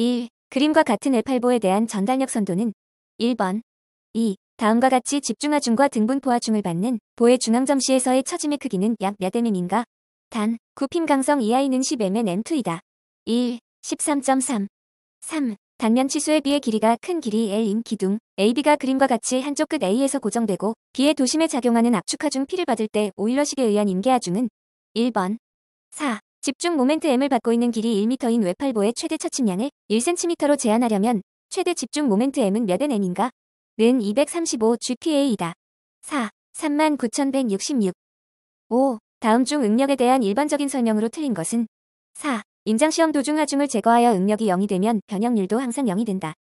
1. 그림과 같은 l 8보에 대한 전달력 선도는 1번 2. 다음과 같이 집중하중과 등분포화중을 받는 보의 중앙점시에서의 처짐의 크기는 약 몇 mm인가? 단, 굽힘 강성 e i 이는 10mm M2이다. 1. 13.3 3. 단면 치수에 비해 길이가 큰 길이 L인 기둥 AB가 그림과 같이 한쪽 끝 A에서 고정되고 B의 도심에 작용하는 압축하중 P를 받을 때 오일러식에 의한 임계하중은 1번 4. 집중 모멘트 M을 받고 있는 길이 1m인 외팔보의 최대 처침량을 1cm로 제한하려면 최대 집중 모멘트 M은 몇의 N인가? 는 235GPA이다. 4. 39,166 5. 다음 중 응력에 대한 일반적인 설명으로 틀린 것은 4. 인장시험 도중 하중을 제거하여 응력이 0이 되면 변형률도 항상 0이 된다.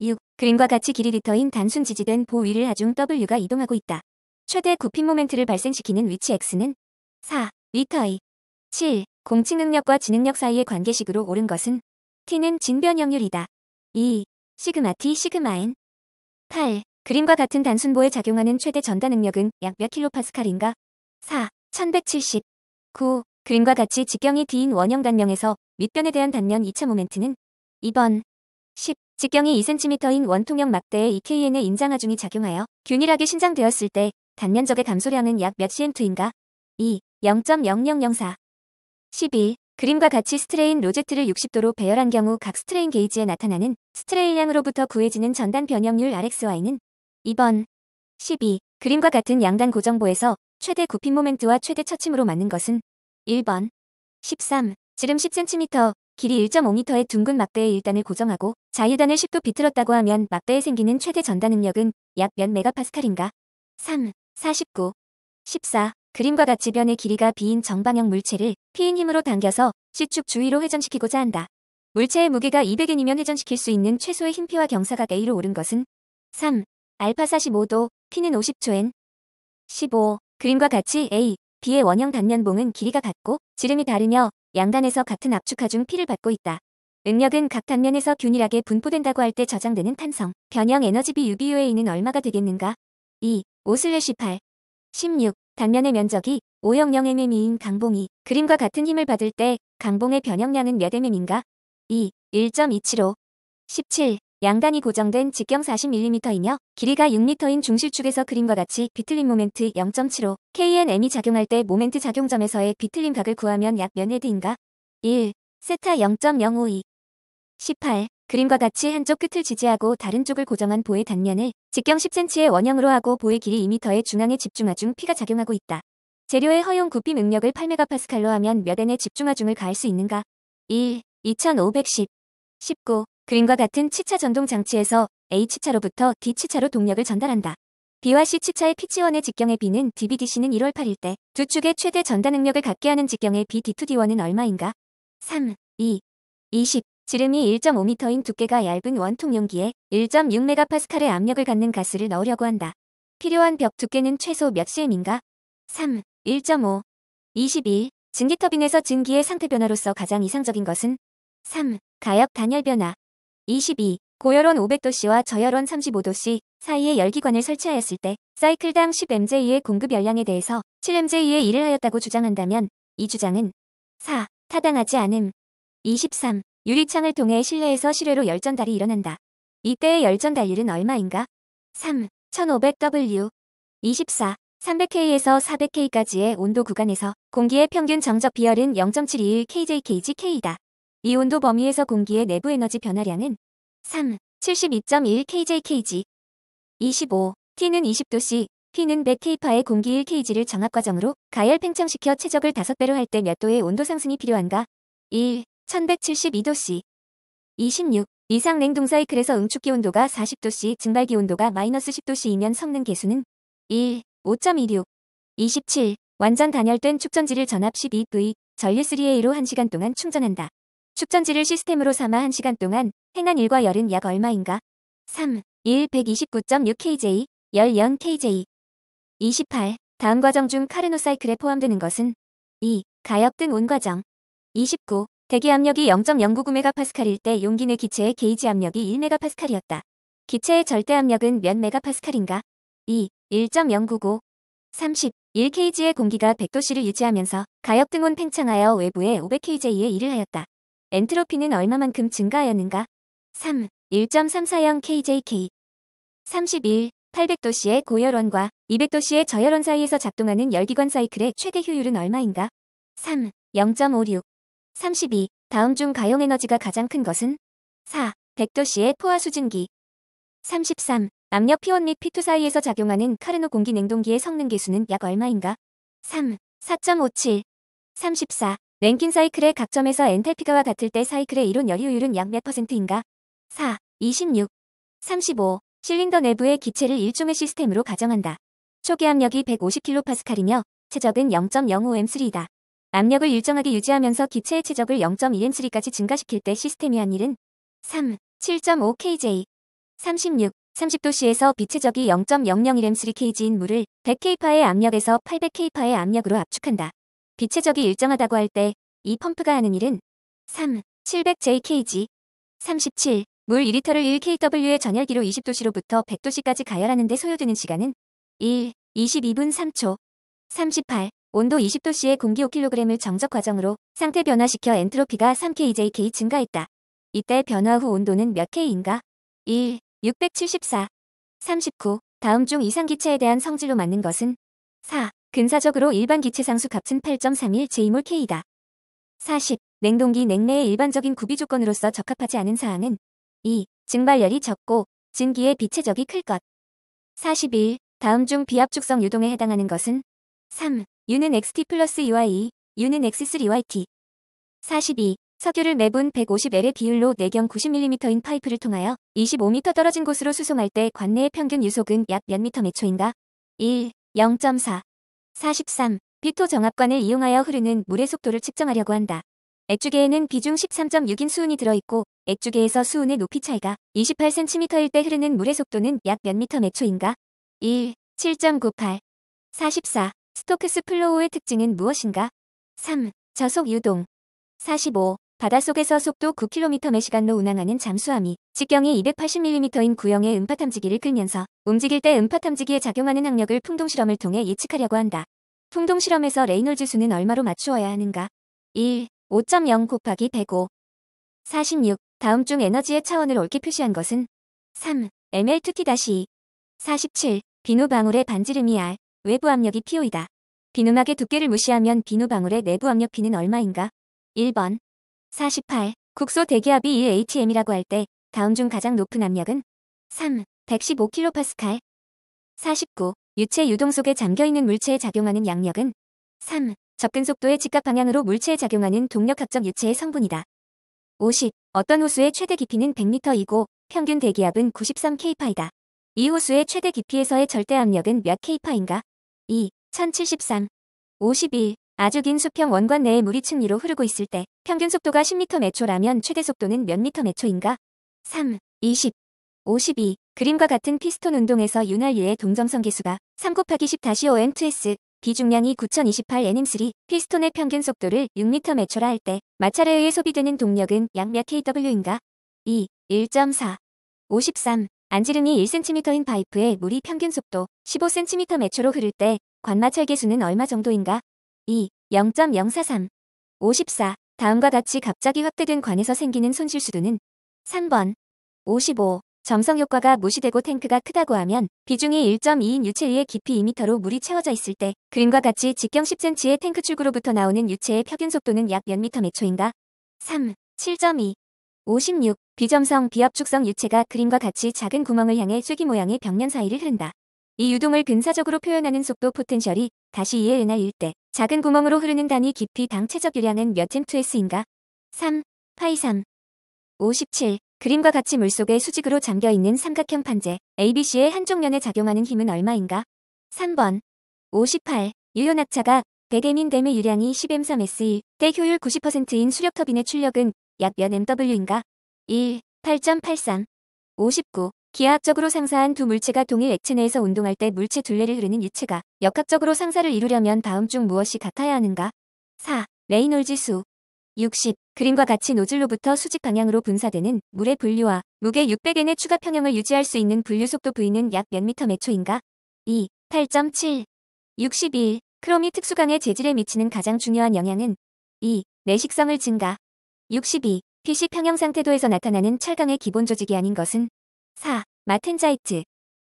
6. 그림과 같이 길이 리터인 단순 지지된 보 위를 하중 W가 이동하고 있다. 최대 굽힌 모멘트를 발생시키는 위치 X는 4. 리터의 7. 공치 능력과 지능력 사이의 관계식으로 옳은 것은 t는 진변형률이다. 2. 시그마 t 시그마 n 8. 그림과 같은 단순보에 작용하는 최대 전단 능력은 약 몇 킬로파스칼인가? 4. 1170 9. 그림과 같이 직경이 d인 원형 단명에서 밑변에 대한 단면 2차 모멘트는 2번 10. 직경이 2cm인 원통형 막대에 EKN의 인장하중이 작용하여 균일하게 신장되었을 때 단면적의 감소량은 약 몇 cm인가? 2. 0.0004 12. 그림과 같이 스트레인 로제트를 60도로 배열한 경우 각 스트레인 게이지에 나타나는 스트레인량으로부터 구해지는 전단 변형률 RXY는 2번 12. 그림과 같은 양단 고정보에서 최대 굽힌 모멘트와 최대 처침으로 맞는 것은 1번 13. 지름 10cm, 길이 1.5m의 둥근 막대의 일단을 고정하고 자유단을 10도 비틀었다고 하면 막대에 생기는 최대 전단 음력은 약 몇 메가파스칼인가? 3, 49, 14. 그림과 같이 변의 길이가 비인 정방형 물체를 피인 힘으로 당겨서 C축 주위로 회전시키고자 한다. 물체의 무게가 200N이면 회전시킬 수 있는 최소의 힘피와경사가 A로 오른 것은 3. 알파 45도, P는 50초엔 15. 그림과 같이 A, B의 원형 단면봉은 길이가 같고 지름이 다르며 양단에서 같은 압축하중 P를 받고 있다. 응력은 각 단면에서 균일하게 분포된다고 할 때 저장되는 탄성, 변형 에너지 B UBUA는 얼마가 되겠는가? 2. 5슬레시 8. 16. 단면의 면적이 5.0mm인 강봉이 그림과 같은 힘을 받을 때 강봉의 변형량은 몇 mm인가? 2. 1.275 17. 양단이 고정된 직경 40mm이며 길이가 6m인 중실축에서 그림과 같이 비틀림 모멘트 0.75 KNM이 작용할 때 모멘트 작용점에서의 비틀림 각을 구하면 약몇 헤드인가? 1. 세타 0.052 18. 그림과 같이 한쪽 끝을 지지하고 다른 쪽을 고정한 보의 단면을 직경 10cm의 원형으로 하고 보의 길이 2m의 중앙에 집중하중 P가 작용하고 있다. 재료의 허용 굽힘 응력을 8MPa로 하면 몇 N의 집중하중을 가할 수 있는가? 1. 2510 19. 그림과 같은 치차 전동 장치에서 H차로부터 D치차로 동력을 전달한다. B와 C치차의 피치원의 직경의 B는 DBDC는 1월 8일 때 두 축의 최대 전단 응력을 갖게 하는 직경의 BD2D1은 얼마인가? 3. 2. 20. 지름이 1.5m인 두께가 얇은 원통 용기에 1.6MPa의 압력을 갖는 가스를 넣으려고 한다. 필요한 벽 두께는 최소 몇 cm인가? 3. 1.5. 21. 증기터빈에서 증기의 상태 변화로서 가장 이상적인 것은? 3. 가역 단열 변화. 22. 고열원 500도씨와 저열원 35도씨 사이에 열기관을 설치하였을 때 사이클당 10mj의 공급 열량에 대해서 7mj의 일을 하였다고 주장한다면 이 주장은 4. 타당하지 않음. 23. 유리창을 통해 실내에서 실외로 열전달이 일어난다. 이때의 열전달률은 얼마인가? 3. 1500W 24. 300K에서 400K까지의 온도 구간에서 공기의 평균 정적 비열은 0.721 kJkgK이다. 이 온도 범위에서 공기의 내부 에너지 변화량은 3. 72.1 kJkg 25. T는 20도씨, P는 100K파의 공기 1 k g 를 정압 과정으로 가열 팽창시켜 최적을 5배로 할 때 몇 도의 온도 상승이 필요한가? 1. 1172도씨 26. 이상 냉동 사이클에서 응축기 온도가 40도씨, 증발기 온도가 마이너스 10도씨이면 성능 개수는 1. 5.26 27. 완전 단열된 축전지를 전압 12V, 전류 3A로 1시간 동안 충전한다. 축전지를 시스템으로 삼아 1시간 동안 행한 일과 열은 약 얼마인가? 3. 1. 129.6kJ, 열 0kJ 28. 다음 과정 중 카르노 사이클에 포함되는 것은 2. 가역 등온 과정 29. 대기 압력이 0.099메가파스칼일 때 용기 내 기체의 게이지 압력이 1메가파스칼이었다. 기체의 절대 압력은 몇 메가파스칼인가? 2. 1.099 30. 1kg의 공기가 100도씨를 유지하면서 가역 등온 팽창하여 외부에 5 0 0 k j 의 일을 하였다. 엔트로피는 얼마만큼 증가하였는가? 3. 1.340 kJK 31. 800도씨의 고열원과 200도씨의 저열원 사이에서 작동하는 열기관 사이클의 최대 효율은 얼마인가? 3. 0.56 32. 다음 중 가용에너지가 가장 큰 것은? 4. 1 0 0도씨의 포화수증기 33. 압력 피원 및 P2 사이에서 작용하는 카르노 공기 냉동기의 성능 계수는 약 얼마인가? 3. 4.57 34. 랭킨 사이클의 각 점에서 엔탈피가와 같을 때 사이클의 이론 열효율은 약 몇 퍼센트인가? 4. 26. 35. 실린더 내부의 기체를 일종의 시스템으로 가정한다. 초기압력이 150kPa이며 최적은 0.05M3이다. 압력을 일정하게 유지하면서 기체의 치적을 0 2 m 3까지 증가시킬 때 시스템이 한 일은 3, 7.5kJ, 36, 30도씨에서 비체적이 0.001M3kg인 물을 1 0 0 k p a 의 압력에서 8 0 0 k p a 의 압력으로 압축한다. 비체적이 일정하다고 할 때 이 펌프가 하는 일은 3, 700jkg, 37, 물 2리터를 1kW의 전열기로 20도씨로부터 100도씨까지 가열하는 데 소요되는 시간은 1, 22분 3초, 38, 온도 20도씨의 공기 5kg을 정적 과정으로 상태 변화시켜 엔트로피가 3kJK 증가했다. 이때 변화 후 온도는 몇 K인가? 1. 674 39. 다음 중 이상 기체에 대한 성질로 맞는 것은 4. 근사적으로 일반 기체 상수 값은 8.31 J몰 K다. 이 40. 냉동기 냉내의 일반적인 구비 조건으로서 적합하지 않은 사항은 2. 증발열이 적고 증기의 비체적이 클 것. 41. 다음 중 비압축성 유동에 해당하는 것은 3. U는 XT 플러스 EY, U는 X3YT. 42. 석유를 매분 150L의 비율로 내경 90mm인 파이프를 통하여 25m 떨어진 곳으로 수송할 때 관내의 평균 유속은 약 몇 미터 매초인가? 1. 0.4. 43. 비토 정압관을 이용하여 흐르는 물의 속도를 측정하려고 한다. 액주계에는 비중 13.6인 수은이 들어있고 액주계에서 수은의 높이 차이가 28cm일 때 흐르는 물의 속도는 약 몇 미터 매초인가? 1. 7.98. 44. 스토크스 플로우의 특징은 무엇인가? 3. 저속 유동 45. 바닷속에서 속도 9km/시간로 운항하는 잠수함이 직경이 280mm인 구형의 음파 탐지기를 끌면서 움직일 때 음파 탐지기에 작용하는 항력을 풍동 실험을 통해 예측하려고 한다. 풍동 실험에서 레이놀즈 수는 얼마로 맞추어야 하는가? 1. 5.0 곱하기 105 46. 다음 중 에너지의 차원을 옳게 표시한 것은 3. ML2T-2 47. 비누 방울의 반지름이 R 외부 압력이 PO이다. 비누막의 두께를 무시하면 비누 방울의 내부 압력 P는 얼마인가? 1번 48. 국소 대기압이 1 ATM이라고 할 때 다음 중 가장 높은 압력은 3. 115kPa 49. 유체 유동 속에 잠겨있는 물체에 작용하는 양력은 3. 접근 속도의 직각 방향으로 물체에 작용하는 동력학적 유체의 성분이다. 50. 어떤 호수의 최대 깊이는 100m이고 평균 대기압은 9 3 k p a 이다 이 호수의 최대 깊이에서의 절대 압력은 몇케이파인가 2. 1073. 51. 아주 긴 수평 원관 내에 물이 층 위로 흐르고 있을 때 평균 속도가 10m 매초라면 최대 속도는 몇 미터 매초인가? 3. 20. 52. 그림과 같은 피스톤 운동에서 윤활유의 동점성 계수가 3 곱하기 10 다시 5M2S 비중량이 9028 nm3 피스톤의 평균 속도를 6m 매초라 할 때 마찰에 의해 소비되는 동력은 약 몇 kW인가? 2. 1.4 53. 안지름이 1cm인 파이프에 물이 평균 속도 15cm 매초로 흐를 때 관마철 계수는 얼마 정도인가? 2. 0.043 54. 다음과 같이 갑자기 확대된 관에서 생기는 손실 수도는 3번 55. 점성 효과가 무시되고 탱크가 크다고 하면 비중이 1.2인 유체의 깊이 2m로 물이 채워져 있을 때 그림과 같이 직경 10cm의 탱크 출구로부터 나오는 유체의 평균 속도는 약 몇 m 매초인가? 3. 7.2 56. 비점성 비압축성 유체가 그림과 같이 작은 구멍을 향해 쐐기 모양의 벽면 사이를 흐른다. 이 유동을 근사적으로 표현하는 속도 포텐셜이 다시 이에 은하일 때 작은 구멍으로 흐르는 단위 깊이 당 최적 유량은 몇 M2S인가? 3. 파이 3. 57. 그림과 같이 물속에 수직으로 잠겨있는 삼각형 판재 ABC의 한쪽 면에 작용하는 힘은 얼마인가? 3번. 58. 유효낙차가 100M인 댐의 유량이 10M3S일 때 효율 90%인 수력터빈의 출력은 약면 MW인가? 1. 8.83 59. 기하학적으로 상사한 두 물체가 동일 액체 내에서 운동할 때 물체 둘레를 흐르는 이체가 역학적으로 상사를 이루려면 다음 중 무엇이 같아야 하는가? 4. 레이놀지 수 60. 그림과 같이 노즐로부터 수직 방향으로 분사되는 물의 분류와 무게 600n의 추가 평형을 유지할 수 있는 분류 속도 V는 약 몇 미터 매초인가? 2. 8.7 61. 크롬이 특수강의 재질에 미치는 가장 중요한 영향은 2. 내식성을 증가 62. PC 평형 상태도에서 나타나는 철강의 기본 조직이 아닌 것은 4. 마텐자이트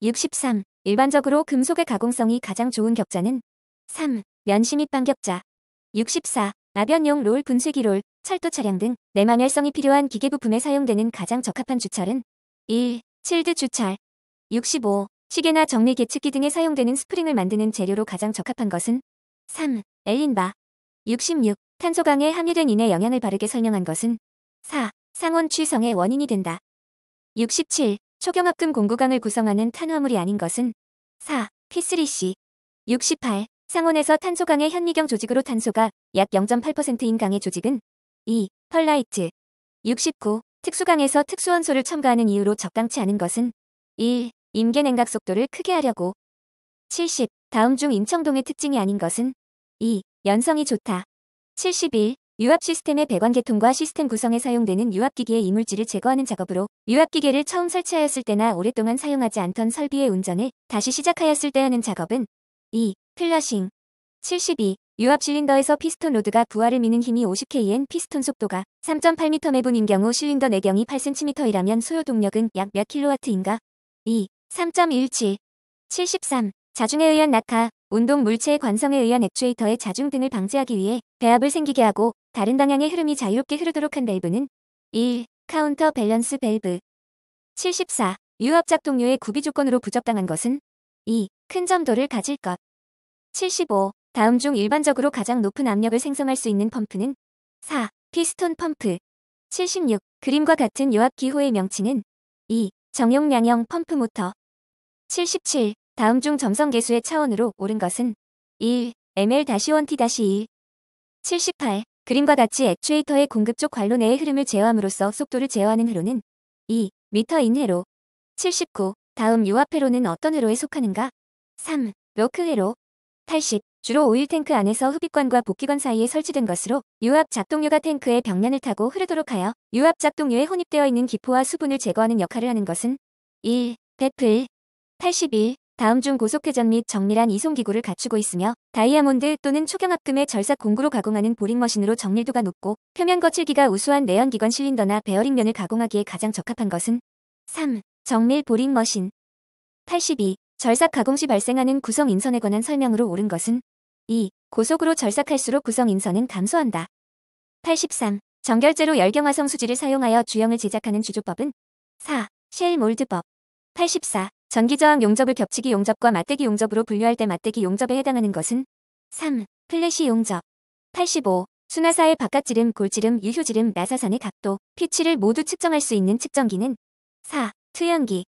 63. 일반적으로 금속의 가공성이 가장 좋은 격자는 3. 면심및 반격자 64. 마변용롤 분쇄기롤, 철도 차량 등내마멸성이 필요한 기계 부품에 사용되는 가장 적합한 주철은 1. 칠드 주철 65. 시계나 정밀 계측기 등에 사용되는 스프링을 만드는 재료로 가장 적합한 것은 3. 엘린바 66. 탄소강에 함유된 인의 영향을 바르게 설명한 것은 4. 상온 취성의 원인이 된다. 67. 초경합금 공구강을 구성하는 탄화물이 아닌 것은 4. P3C 68. 상온에서 탄소강의 현미경 조직으로 탄소가 약 0.8%인 강의 조직은 2. 펄라이트 69. 특수강에서 특수원소를 첨가하는 이유로 적당치 않은 것은 1. 임계 냉각 속도를 크게 하려고 70. 다음 중 임청동의 특징이 아닌 것은 2. 연성이 좋다. 71. 유압 시스템의 배관계통과 시스템 구성에 사용되는 유압기기의 이물질을 제거하는 작업으로 유압기계를 처음 설치하였을 때나 오랫동안 사용하지 않던 설비의 운전을 다시 시작하였을 때 하는 작업은 2. 플러싱 72. 유압 실린더에서 피스톤 로드가 부하를 미는 힘이 50kN 피스톤 속도가 3.8m 매분인 경우 실린더 내경이 8cm이라면 소요 동력은 약 몇 킬로와트인가? 2. 3.17 73. 자중에 의한 낙하, 운동 물체의 관성에 의한 액추에이터의 자중 등을 방지하기 위해 배압을 생기게 하고 다른 방향의 흐름이 자유롭게 흐르도록 한 밸브는 1. 카운터 밸런스 밸브 74. 유압작 동료의 구비 조건으로 부적당한 것은 2. 큰 점도를 가질 것 75. 다음 중 일반적으로 가장 높은 압력을 생성할 수 있는 펌프는 4. 피스톤 펌프 76. 그림과 같은 유압 기호의 명칭은 2. 정용 양형 펌프 모터 77. 다음 중 점성 개수의 차원으로 옳은 것은 1. ml-1t-2 78. 그림과 같이 액추에이터의 공급 쪽 관로 내의 흐름을 제어함으로써 속도를 제어하는 회로는 2. 미터인 회로 79. 다음 유압 회로는 어떤 회로에 속하는가? 3. 로크 회로 80. 주로 오일 탱크 안에서 흡입관과 복귀관 사이에 설치된 것으로 유압 작동유가 탱크의 벽면을 타고 흐르도록 하여 유압 작동유에 혼입되어 있는 기포와 수분을 제거하는 역할을 하는 것은 1. 베플 81. 다음 중 고속회전 및 정밀한 이송기구를 갖추고 있으며 다이아몬드 또는 초경합금의 절삭 공구로 가공하는 보링머신으로 정밀도가 높고 표면 거칠기가 우수한 내연기관 실린더나 베어링면을 가공하기에 가장 적합한 것은 3. 정밀 보링머신 82. 절삭 가공 시 발생하는 구성 인선에 관한 설명으로 옳은 것은 2. 고속으로 절삭할수록 구성 인선은 감소한다. 83. 정결제로 열경화성 수지를 사용하여 주형을 제작하는 주조법은 4. 쉘 몰드법 84. 전기저항 용접을 겹치기 용접과 맞대기 용접으로 분류할 때 맞대기 용접에 해당하는 것은 3. 플래시 용접 85. 순화사의 바깥지름, 골지름, 유효지름, 나사산의 각도, 피치를 모두 측정할 수 있는 측정기는 4. 투영기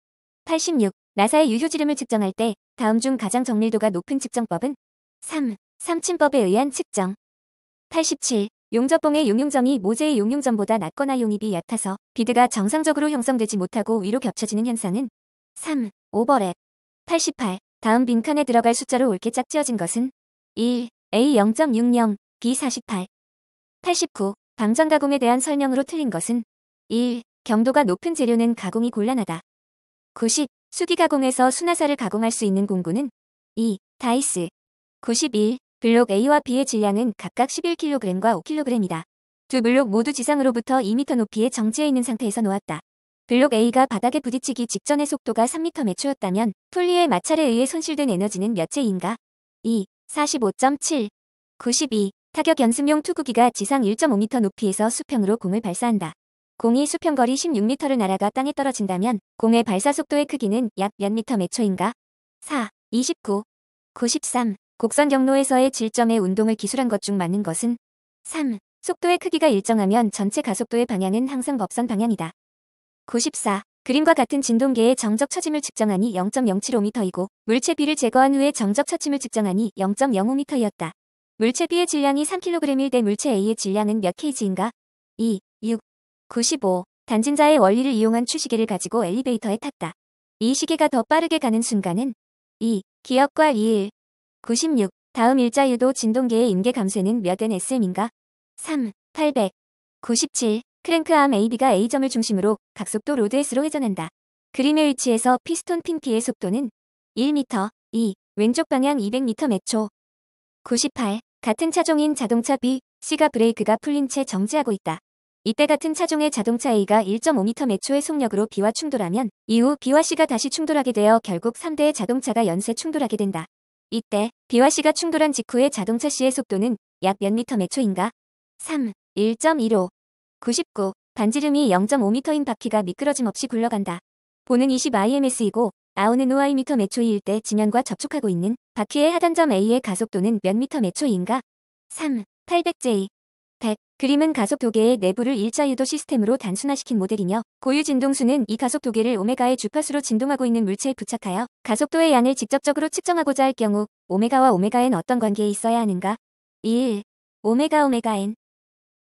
86. 나사의 유효지름을 측정할 때 다음 중 가장 정밀도가 높은 측정법은 3. 삼침법에 의한 측정 87. 용접봉의 용융점이 모재의 용융점보다 낮거나 용입이 얕아서 비드가 정상적으로 형성되지 못하고 위로 겹쳐지는 현상은 3. 오버랩. 88. 다음 빈칸에 들어갈 숫자로 옳게 짝지어진 것은 1. A 0.60, B 48. 89. 방전 가공에 대한 설명으로 틀린 것은 1. 경도가 높은 재료는 가공이 곤란하다. 90. 수기 가공에서 순화사를 가공할 수 있는 공구는 2. 다이스. 91. 블록 A와 B의 질량은 각각 11kg과 5kg이다. 두 블록 모두 지상으로부터 2m 높이의 정지해 있는 상태에서 놓았다. 블록 A가 바닥에 부딪히기 직전의 속도가 3m 매초였다면 풀리의 마찰에 의해 손실된 에너지는 몇 채인가? 2. 45.7 92. 타격 연습용 투구기가 지상 1.5m 높이에서 수평으로 공을 발사한다. 공이 수평거리 16m를 날아가 땅에 떨어진다면 공의 발사 속도의 크기는 약몇 미터 매초인가? 4. 29. 93. 곡선 경로에서의 질점의 운동을 기술한 것 중 맞는 것은? 3. 속도의 크기가 일정하면 전체 가속도의 방향은 항상 법선 방향이다. 94. 그림과 같은 진동계의 정적 처짐을 측정하니 0.075m이고 물체비를 제거한 후에 정적 처짐을 측정하니 0.05m이었다. 물체비의 질량이 3kg일 때 물체 A의 질량은 몇 kg인가? 2, 6, 95. 단진자의 원리를 이용한 추시계를 가지고 엘리베이터에 탔다. 이 시계가 더 빠르게 가는 순간은 2. 기억과 2일 96. 다음 일자유도 진동계의 임계 감쇄는 몇 nsm인가? 3. 800. 97. 크랭크암 AB가 A점을 중심으로 각속도 로드 S로 회전한다. 그림의 위치에서 피스톤 핀 P의 속도는 1m, 2, 왼쪽 방향 200m 매초, 98, 같은 차종인 자동차 B, C가 브레이크가 풀린 채 정지하고 있다. 이때 같은 차종의 자동차 A가 1.5m 매초의 속력으로 B와 충돌하면 이후 B와 C가 다시 충돌하게 되어 결국 3대의 자동차가 연쇄 충돌하게 된다. 이때 B와 C가 충돌한 직후의 자동차 C의 속도는 약 몇 m 터 매초인가? 3, 1.15, 99. 반지름이 0.5m인 바퀴가 미끄러짐 없이 굴러간다. 보는 20 IMS이고 아우는 5m 매초이일 때 지면과 접촉하고 있는 바퀴의 하단점 A의 가속도는 몇 m 매초이인가? 3. 800J 100. 그림은 가속 도계의 내부를 일자 유도 시스템으로 단순화시킨 모델이며 고유 진동수는 이 가속 도계를 오메가의 주파수로 진동하고 있는 물체에 부착하여 가속도의 양을 직접적으로 측정하고자 할 경우 오메가와 오메가엔 어떤 관계에 있어야 하는가? 1. 오메가 오메가엔